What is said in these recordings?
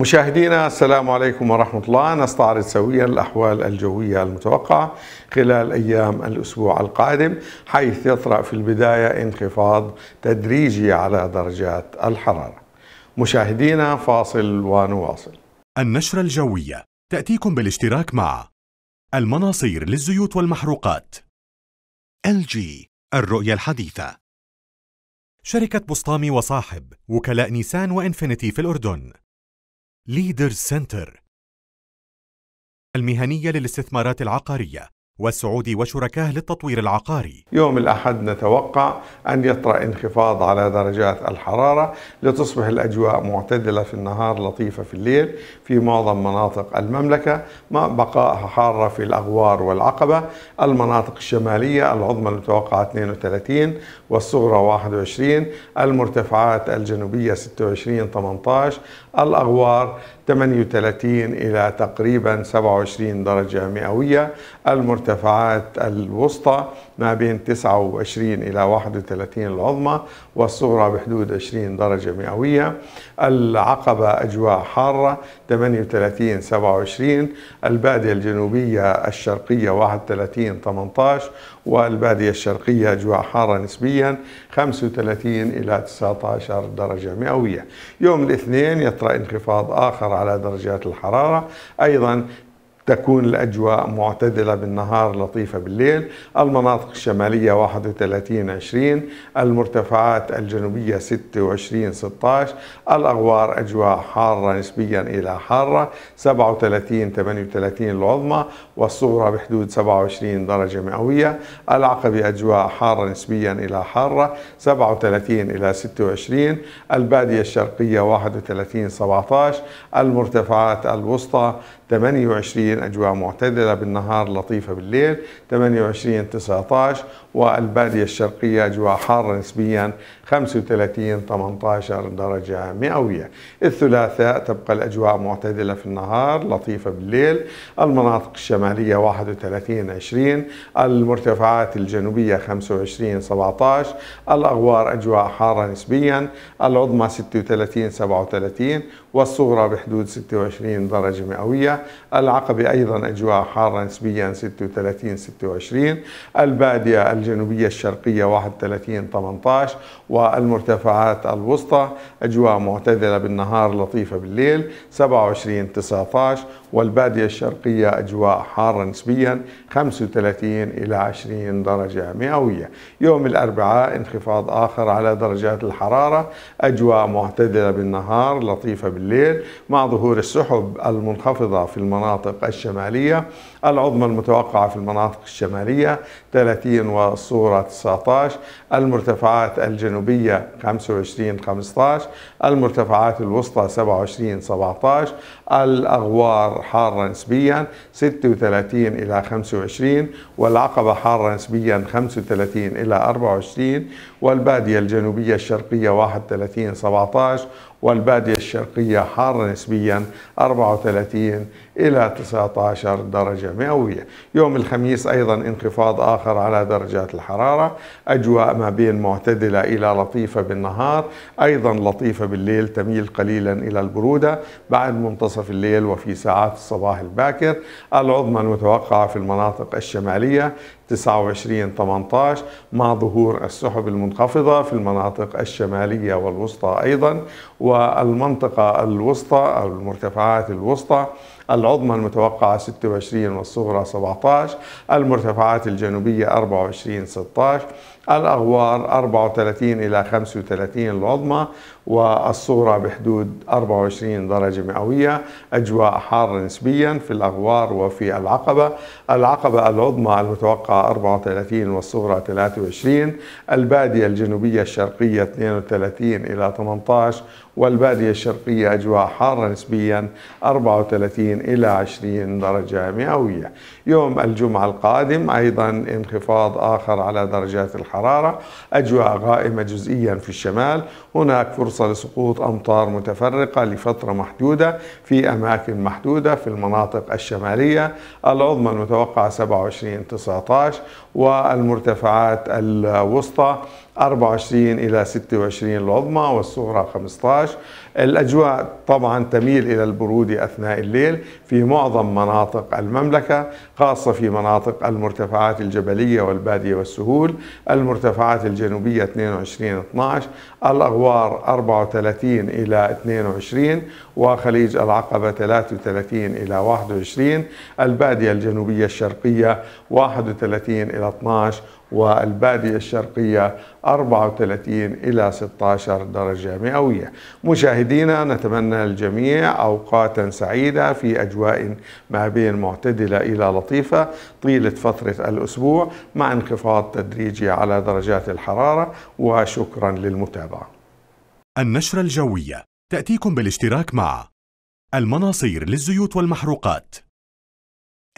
مشاهدينا السلام عليكم ورحمة الله نستعرض سويا الأحوال الجوية المتوقعة خلال أيام الأسبوع القادم حيث يطرأ في البداية انخفاض تدريجي على درجات الحرارة مشاهدينا فاصل ونواصل النشرة الجوية تأتيكم بالاشتراك مع المناصير للزيوت والمحروقات LG الرؤية الحديثة شركة بسطامي وصاحب وكلاء نيسان وإنفينيتي في الأردن ليدر سنتر المهنية للاستثمارات العقارية والسعود وشركاه للتطوير العقاري يوم الأحد نتوقع أن يطرأ انخفاض على درجات الحرارة لتصبح الأجواء معتدلة في النهار لطيفة في الليل في معظم مناطق المملكة مع بقائها حارة في الأغوار والعقبة المناطق الشمالية العظمى المتوقعة 32 والصغرى 21 المرتفعات الجنوبية 26 18 الأغوار 38 إلى تقريبا 27 درجة مئوية المرتفعات المرتفعات الوسطى ما بين 29 إلى 31 العظمى والصغرى بحدود 20 درجة مئوية العقبة أجواء حارة 38 27 البادية الجنوبية الشرقية 31 18 والبادية الشرقية أجواء حارة نسبيا 35 إلى 19 درجة مئوية يوم الاثنين يطرأ انخفاض آخر على درجات الحرارة أيضا تكون الأجواء معتدلة بالنهار لطيفة بالليل المناطق الشمالية 31 20 المرتفعات الجنوبية 26 16 الأغوار أجواء حارة نسبيا إلى حارة 37 38 العظمى والصغرى بحدود 27 درجة مئوية العقبة أجواء حارة نسبيا إلى حارة 37 إلى 26 البادية الشرقية 31 17 المرتفعات الوسطى 28 أجواء معتدلة بالنهار لطيفة بالليل 28 19 والبادية الشرقية أجواء حارة نسبيا 35 18 درجة مئوية الثلاثاء تبقى الأجواء معتدلة في النهار لطيفة بالليل المناطق الشمالية 31 20 المرتفعات الجنوبية 25 17 الأغوار أجواء حارة نسبيا العظمى 36 37 والصغرى بحدود 26 درجة مئوية العقبة أيضا أجواء حارة نسبيا 36 26 البادية الجنوبية الجنوبية الشرقية 31 18 والمرتفعات الوسطى أجواء معتدلة بالنهار لطيفة بالليل 27 19 والبادية الشرقية أجواء حارة نسبيا 35 إلى 20 درجة مئوية يوم الأربعاء انخفاض آخر على درجات الحرارة أجواء معتدلة بالنهار لطيفة بالليل مع ظهور السحب المنخفضة في المناطق الشمالية العظمى المتوقعة في المناطق الشمالية 30 و الصورة 19 المرتفعات الجنوبية 25 15 المرتفعات الوسطى 27 17 الأغوار حارة نسبيا 36 إلى 25 والعقبة حارة نسبيا 35 إلى 24 والبادية الجنوبية الشرقية 31 17 والبادية الشرقية حارة نسبيا 34 إلى 19 درجة مئوية يوم الخميس أيضا انخفاض آخر على درجات الحرارة أجواء ما بين معتدلة إلى لطيفة بالنهار أيضا لطيفة بالليل تميل قليلا إلى البرودة بعد منتصف الليل وفي ساعات الصباح الباكر العظمى المتوقعة في المناطق الشمالية 29 18 مع ظهور السحب المنخفضة في المناطق الشمالية والوسطى أيضا والمنطقة الوسطى أو المرتفعات الوسطى العظمى المتوقعة 26 والصغرى 17 المرتفعات الجنوبية 24 16 الأغوار 34 إلى 35 العظمى والصورة بحدود 24 درجة مئوية أجواء حارة نسبيا في الأغوار وفي العقبة العقبة العظمى المتوقعة 34 والصغرى 23 البادية الجنوبية الشرقية 32 إلى 18 والبادية الشرقية أجواء حارة نسبيا 34 إلى 20 درجة مئوية يوم الجمعة القادم أيضا انخفاض آخر على درجات الحرارة الحرارة أجواء غائمة جزئيا في الشمال هناك فرصة لسقوط أمطار متفرقة لفترة محدودة في أماكن محدودة في المناطق الشمالية العظمى المتوقعة 27 19 والمرتفعات الوسطى 24 إلى 26 العظمى والصغرى 15 الأجواء طبعا تميل إلى البرودة أثناء الليل في معظم مناطق المملكة خاصة في مناطق المرتفعات الجبلية والبادية والسهول المرتفعات الجنوبية 22 12 الأغوار 34 إلى 22 وخليج العقبة 33 إلى 21 البادية الجنوبية الشرقية 31 إلى 12 والبادية الشرقية 34 إلى 16 درجة مئوية مشاهدينا نتمنى الجميع أوقاتا سعيدة في أجواء ما بين معتدلة إلى لطيفة طيلة فترة الأسبوع مع انخفاض تدريجي على درجات الحرارة وشكرا للمتابعة النشرة الجوية تأتيكم بالاشتراك مع المناصير للزيوت والمحروقات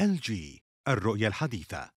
LG الرؤية الحديثة